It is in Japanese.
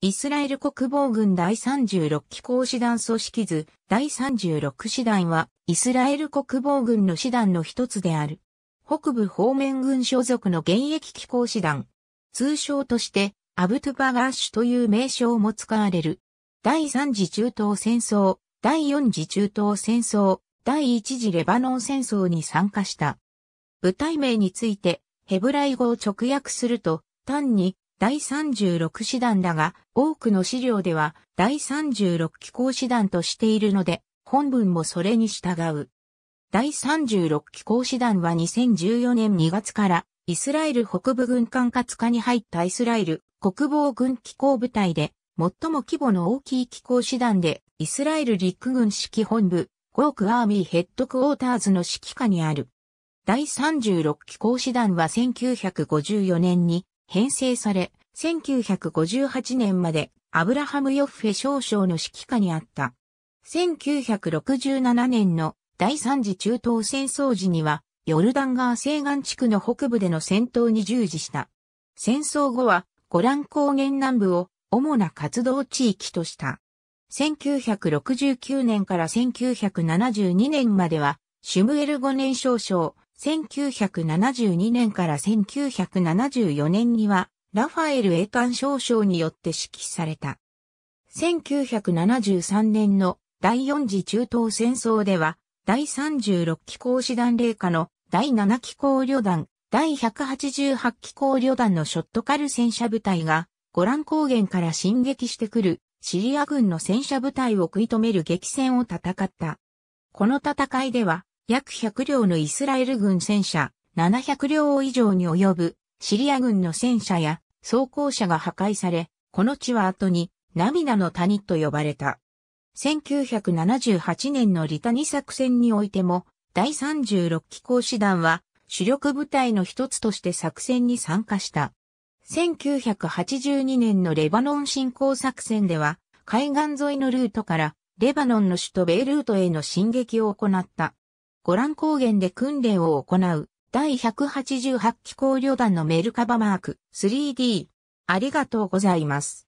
イスラエル国防軍第36機構師団組織図、第36師団は、イスラエル国防軍の師団の一つである。北部方面軍所属の現役機構師団。通称として、アブトゥバガッシュという名称も使われる。第3次中東戦争、第4次中東戦争、第1次レバノン戦争に参加した。部隊名について、ヘブライ語を直訳すると、単に第36師団だが、多くの資料では第36機構師団としているので、本文もそれに従う。第36機構師団は2014年2月からイスラエル北部軍管轄下に入ったイスラエル国防軍機構部隊で、最も規模の大きい機構師団で、イスラエル陸軍指揮本部、ゴークアーミーヘッドクォーターズの指揮下にある。第36機構師団は1954年に編成され、1958年までアブラハム・ヨッフェ少将の指揮下にあった。1967年の第三次中東戦争時には、ヨルダン川西岸地区の北部での戦闘に従事した。戦争後は、ゴラン高原南部を主な活動地域とした。1969年から1972年までは、シュムエル5年少将、1972年から1974年には、ラファエル・エカン少将によって指揮された。1973年の第4次中東戦争では、第36機構師団霊下の第7機構旅団、第188機構旅団のショットカル戦車部隊が、ゴラン高原から進撃してくるシリア軍の戦車部隊を食い止める激戦を戦った。この戦いでは、約100両のイスラエル軍戦車、700両以上に及ぶシリア軍の戦車や装甲車が破壊され、この地は後に涙の谷と呼ばれた。1978年のリタニ作戦においても、第36機構師団は主力部隊の一つとして作戦に参加した。1982年のレバノン侵攻作戦では、海岸沿いのルートからレバノンの首都ベイルートへの進撃を行った。ゴラン高原で訓練を行う第188機工旅団のメルカバマーク 3D。ありがとうございます。